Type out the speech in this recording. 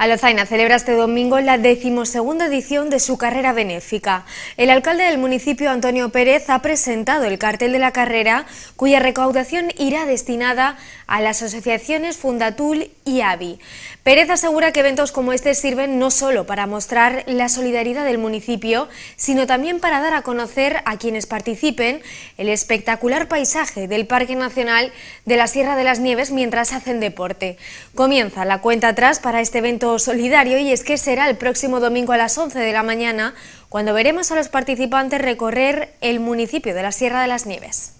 Alozaina celebra este domingo la decimosegunda edición de su carrera benéfica. El alcalde del municipio, Antonio Pérez, ha presentado el cartel de la carrera, cuya recaudación irá destinada a las asociaciones Fundatul y AVI. Pérez asegura que eventos como este sirven no solo para mostrar la solidaridad del municipio, sino también para dar a conocer a quienes participen el espectacular paisaje del Parque Nacional de la Sierra de las Nieves mientras hacen deporte. Comienza la cuenta atrás para este evento solidario y es que será el próximo domingo a las 11 de la mañana cuando veremos a los participantes recorrer el municipio de la Sierra de las Nieves.